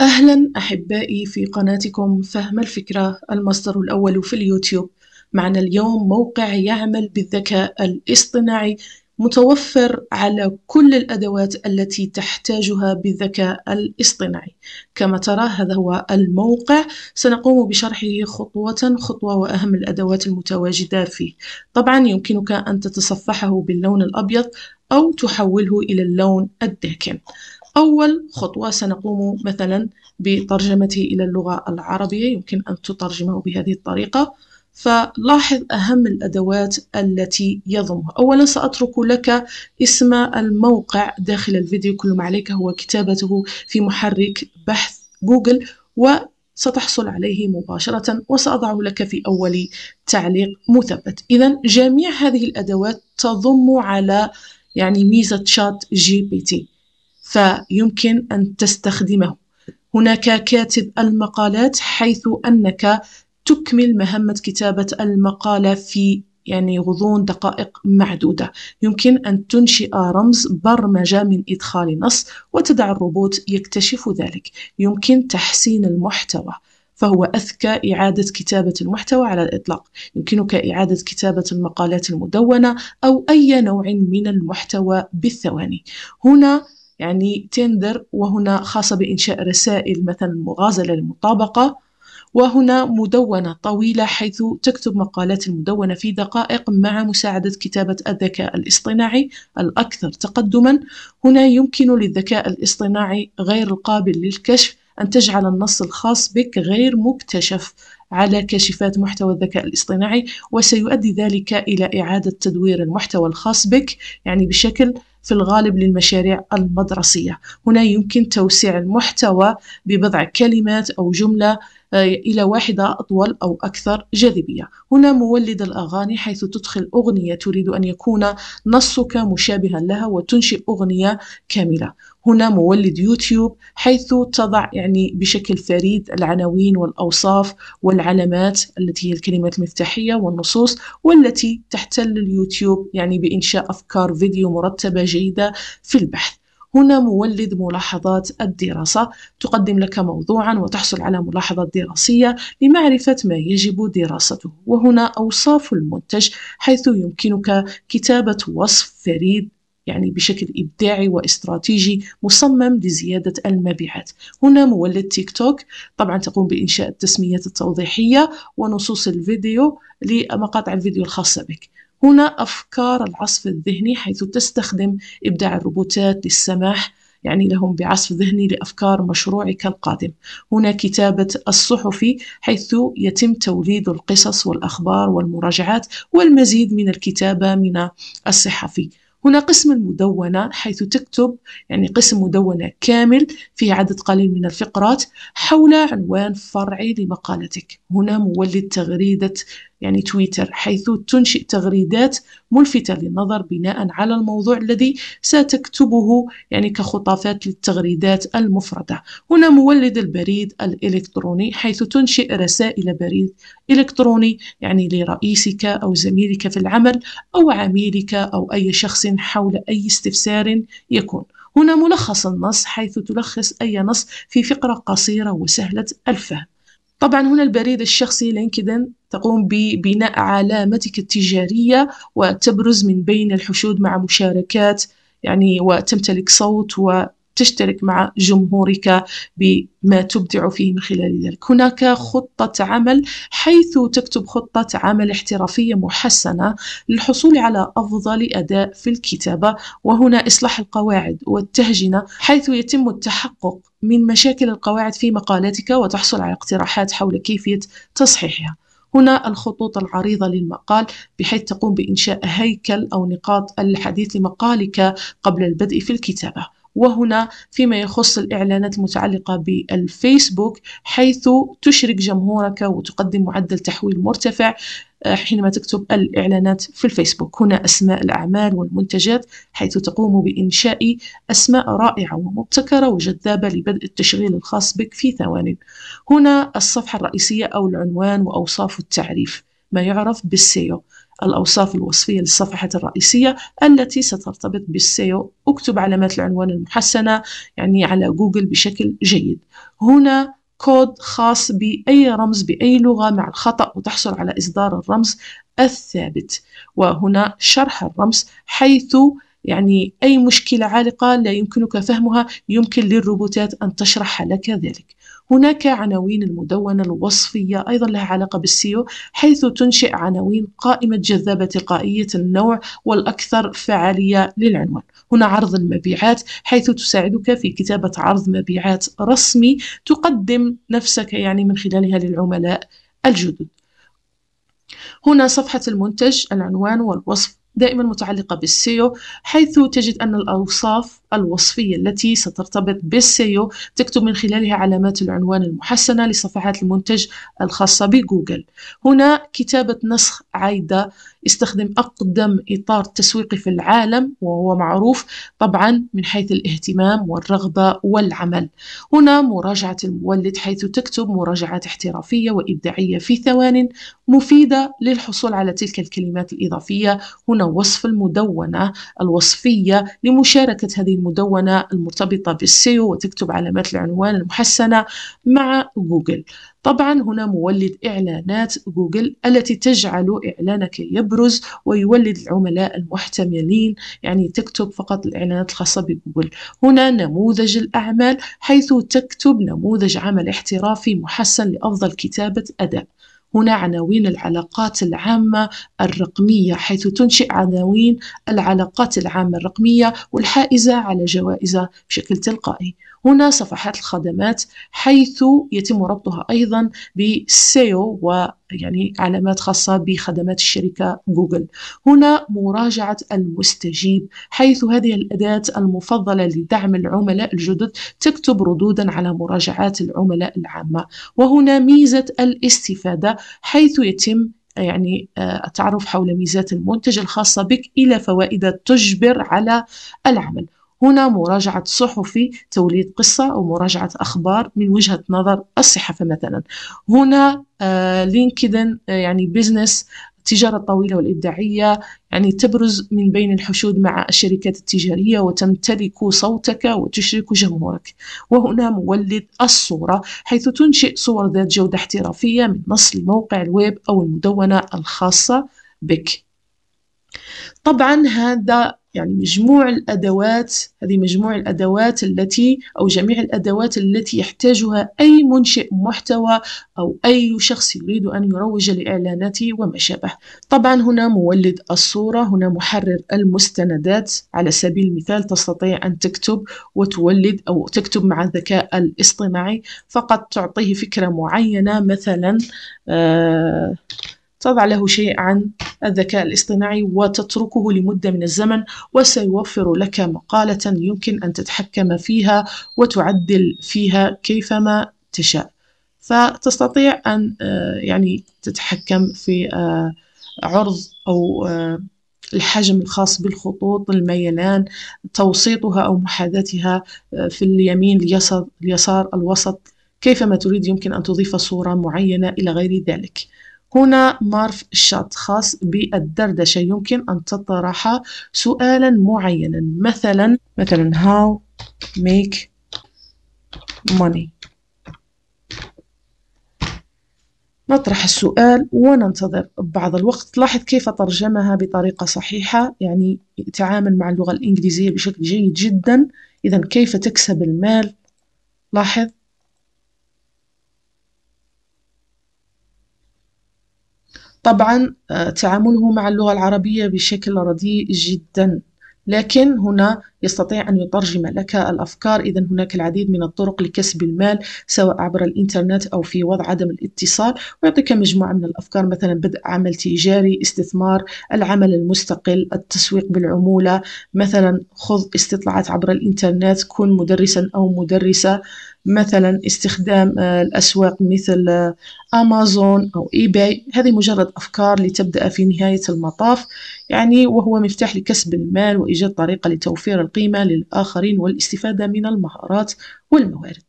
أهلا أحبائي في قناتكم فهم الفكرة المصدر الأول في اليوتيوب معنا اليوم موقع يعمل بالذكاء الاصطناعي متوفر على كل الأدوات التي تحتاجها بالذكاء الاصطناعي كما ترى هذا هو الموقع سنقوم بشرحه خطوة خطوة وأهم الأدوات المتواجدة فيه طبعا يمكنك أن تتصفحه باللون الأبيض أو تحوله إلى اللون الداكن أول خطوة سنقوم مثلا بترجمته إلى اللغة العربية يمكن أن تترجمه بهذه الطريقة فلاحظ أهم الأدوات التي يضمها أولا سأترك لك اسم الموقع داخل الفيديو كل ما عليك هو كتابته في محرك بحث جوجل وستحصل عليه مباشرة وسأضعه لك في أول تعليق مثبت إذا جميع هذه الأدوات تضم على يعني ميزة شات جي بي تي فيمكن أن تستخدمه هناك كاتب المقالات حيث أنك تكمل مهمة كتابة المقالة في يعني غضون دقائق معدودة يمكن أن تنشئ رمز برمجة من إدخال نص وتدع الروبوت يكتشف ذلك يمكن تحسين المحتوى فهو أذكى إعادة كتابة المحتوى على الإطلاق يمكنك إعادة كتابة المقالات المدونة أو أي نوع من المحتوى بالثواني هنا يعني تندر وهنا خاصة بإنشاء رسائل مثلا مغازلة للمطابقة وهنا مدونة طويلة حيث تكتب مقالات المدونة في دقائق مع مساعدة كتابة الذكاء الاصطناعي الأكثر تقدما هنا يمكن للذكاء الاصطناعي غير القابل للكشف أن تجعل النص الخاص بك غير مكتشف على كاشفات محتوى الذكاء الاصطناعي وسيؤدي ذلك إلى إعادة تدوير المحتوى الخاص بك يعني بشكل في الغالب للمشاريع المدرسية هنا يمكن توسيع المحتوى ببضع كلمات أو جملة آه، إلى واحدة أطول أو أكثر جاذبية هنا مولد الأغاني حيث تدخل أغنية تريد أن يكون نصك مشابها لها وتنشئ أغنية كاملة هنا مولد يوتيوب حيث تضع يعني بشكل فريد العناوين والأوصاف والعلامات التي هي الكلمات المفتاحية والنصوص والتي تحتل اليوتيوب يعني بإنشاء أفكار فيديو مرتبة جيدة في البحث هنا مولد ملاحظات الدراسة تقدم لك موضوعا وتحصل على ملاحظات دراسية لمعرفة ما يجب دراسته وهنا أوصاف المنتج حيث يمكنك كتابة وصف فريد يعني بشكل إبداعي واستراتيجي مصمم لزيادة المبيعات هنا مولد تيك توك طبعا تقوم بإنشاء التسميات التوضيحية ونصوص الفيديو لمقاطع الفيديو الخاصة بك هنا أفكار العصف الذهني حيث تستخدم إبداع الروبوتات للسماح يعني لهم بعصف ذهني لأفكار مشروعك القادم هنا كتابة الصحفي حيث يتم توليد القصص والأخبار والمراجعات والمزيد من الكتابة من الصحفي هنا قسم المدونة حيث تكتب يعني قسم مدونة كامل فيه عدد قليل من الفقرات حول عنوان فرعي لمقالتك هنا مولد تغريدة يعني تويتر حيث تنشئ تغريدات ملفتة للنظر بناء على الموضوع الذي ستكتبه يعني كخطافات للتغريدات المفردة هنا مولد البريد الإلكتروني حيث تنشئ رسائل بريد إلكتروني يعني لرئيسك أو زميلك في العمل أو عميلك أو أي شخص حول أي استفسار يكون هنا ملخص النص حيث تلخص أي نص في فقرة قصيرة وسهلة الفهم طبعا هنا البريد الشخصي لينكدن تقوم ببناء علامتك التجارية وتبرز من بين الحشود مع مشاركات يعني وتمتلك صوت و تشترك مع جمهورك بما تبدع فيه من خلال ذلك هناك خطة عمل حيث تكتب خطة عمل احترافية محسنة للحصول على أفضل أداء في الكتابة وهنا إصلاح القواعد والتهجنة حيث يتم التحقق من مشاكل القواعد في مقالاتك وتحصل على اقتراحات حول كيفية تصحيحها هنا الخطوط العريضة للمقال بحيث تقوم بإنشاء هيكل أو نقاط الحديث لمقالك قبل البدء في الكتابة وهنا فيما يخص الإعلانات المتعلقة بالفيسبوك حيث تشرك جمهورك وتقدم معدل تحويل مرتفع آه، حينما تكتب الإعلانات في الفيسبوك هنا أسماء الأعمال والمنتجات حيث تقوم بإنشاء أسماء رائعة ومبتكرة وجذابة لبدء التشغيل الخاص بك في ثوان هنا الصفحة الرئيسية أو العنوان وأوصاف التعريف ما يعرف بالسيو الأوصاف الوصفية للصفحة الرئيسية التي سترتبط بالسيو اكتب علامات العنوان المحسنة يعني على جوجل بشكل جيد هنا كود خاص بأي رمز بأي لغة مع الخطأ وتحصل على إصدار الرمز الثابت وهنا شرح الرمز حيث يعني أي مشكلة عالقة لا يمكنك فهمها يمكن للروبوتات أن تشرح لك ذلك هناك عناوين المدونة الوصفية أيضا لها علاقة بالسيو حيث تنشئ عناوين قائمة جذابة تلقائية النوع والأكثر فعالية للعنوان هنا عرض المبيعات حيث تساعدك في كتابة عرض مبيعات رسمي تقدم نفسك يعني من خلالها للعملاء الجدد هنا صفحة المنتج العنوان والوصف دائما متعلقة بالسيو حيث تجد أن الأوصاف الوصفية التي سترتبط بالسيو تكتب من خلالها علامات العنوان المحسنة لصفحات المنتج الخاصة بجوجل هنا كتابة نسخ عايدة استخدم أقدم إطار تسويقي في العالم وهو معروف طبعا من حيث الاهتمام والرغبة والعمل هنا مراجعة المولد حيث تكتب مراجعات احترافية وإبداعية في ثوان مفيدة للحصول على تلك الكلمات الإضافية هنا وصف المدونة الوصفية لمشاركة هذه المدونة المرتبطة بالسيو وتكتب علامات العنوان المحسنة مع جوجل طبعا هنا مولد إعلانات جوجل التي تجعل إعلانك يبرز ويولد العملاء المحتملين يعني تكتب فقط الإعلانات الخاصة بجوجل هنا نموذج الأعمال حيث تكتب نموذج عمل احترافي محسن لأفضل كتابة أداء هنا عناوين العلاقات العامة الرقمية حيث تنشئ عناوين العلاقات العامة الرقمية والحائزة على جوائز بشكل تلقائي هنا صفحات الخدمات حيث يتم ربطها أيضا بالسيو يعني علامات خاصة بخدمات الشركة جوجل هنا مراجعة المستجيب حيث هذه الأداة المفضلة لدعم العملاء الجدد تكتب ردودا على مراجعات العملاء العامة وهنا ميزة الاستفادة حيث يتم يعني آه، التعرف حول ميزات المنتج الخاصة بك إلى فوائد تجبر على العمل هنا مراجعة صحفي توليد قصة أو مراجعة أخبار من وجهة نظر الصحافة مثلا هنا آه، لينكدين آه، يعني بزنس التجارة الطويلة والإبداعية يعني تبرز من بين الحشود مع الشركات التجارية وتمتلك صوتك وتشرك جمهورك وهنا مولد الصورة حيث تنشئ صور ذات جودة احترافية من نص لموقع الويب أو المدونة الخاصة بك طبعا هذا يعني مجموع الأدوات هذه مجموع الأدوات التي أو جميع الأدوات التي يحتاجها أي منشئ محتوى أو أي شخص يريد أن يروج لإعلاناته وما شابه طبعا هنا مولد الصورة هنا محرر المستندات على سبيل المثال تستطيع أن تكتب وتولد أو تكتب مع الذكاء الاصطناعي فقط تعطيه فكرة معينة مثلا آه تضع له شيء عن الذكاء الاصطناعي وتتركه لمدة من الزمن وسيوفر لك مقالة يمكن أن تتحكم فيها وتعدل فيها كيفما تشاء فتستطيع أن آه، يعني تتحكم في آه، عرض أو آه، الحجم الخاص بالخطوط الميلان توسيطها أو محاذاتها في اليمين اليسار الوسط كيفما تريد يمكن أن تضيف صورة معينة إلى غير ذلك هنا مارف شات خاص بالدردشة يمكن أن تطرح سؤالا معينا مثلا مثلا how make money نطرح السؤال وننتظر بعض الوقت لاحظ كيف ترجمها بطريقة صحيحة يعني تعامل مع اللغة الإنجليزية بشكل جيد جدا إذا كيف تكسب المال لاحظ طبعا آه، تعامله مع اللغة العربية بشكل رديء جدا لكن هنا يستطيع أن يترجم لك الأفكار إذا هناك العديد من الطرق لكسب المال سواء عبر الإنترنت أو في وضع عدم الاتصال ويعطيك مجموعة من الأفكار مثلا بدء عمل تجاري استثمار العمل المستقل التسويق بالعمولة مثلا خذ استطلاعات عبر الإنترنت كن مدرسا أو مدرسة مثلا استخدام آه، الأسواق مثل آه، أمازون أو إي باي هذه مجرد أفكار لتبدأ في نهاية المطاف يعني وهو مفتاح لكسب المال وإيجاد طريقة لتوفير القيمة للآخرين والاستفادة من المهارات والموارد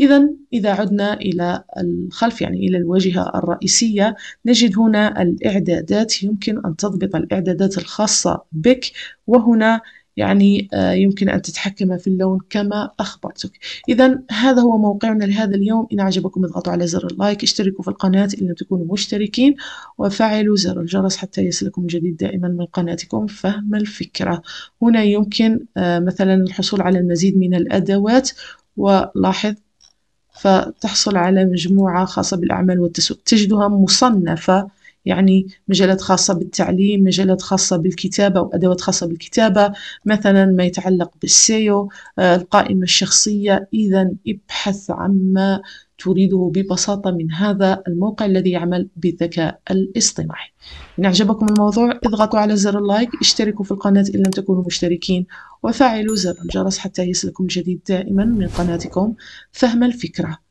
إذا إذا عدنا إلى الخلف يعني إلى الواجهة الرئيسية نجد هنا الإعدادات يمكن أن تضبط الإعدادات الخاصة بك وهنا يعني آه، يمكن أن تتحكم في اللون كما أخبرتك إذا هذا هو موقعنا لهذا اليوم إن عجبكم اضغطوا على زر اللايك اشتركوا في القناة إن لم تكونوا مشتركين وفعلوا زر الجرس حتى يصلكم جديد دائما من قناتكم فهم الفكرة هنا يمكن آه، مثلا الحصول على المزيد من الأدوات ولاحظ فتحصل على مجموعة خاصة بالأعمال والتسويق تجدها مصنفة يعني مجالات خاصة بالتعليم مجالات خاصة بالكتابة وأدوات خاصة بالكتابة مثلا ما يتعلق بالسيو آه، القائمة الشخصية إذا ابحث عما تريده ببساطة من هذا الموقع الذي يعمل بالذكاء الاصطناعي إن أعجبكم الموضوع اضغطوا على زر اللايك اشتركوا في القناة إن لم تكونوا مشتركين وفعلوا زر الجرس حتى يصلكم الجديد دائما من قناتكم فهم الفكره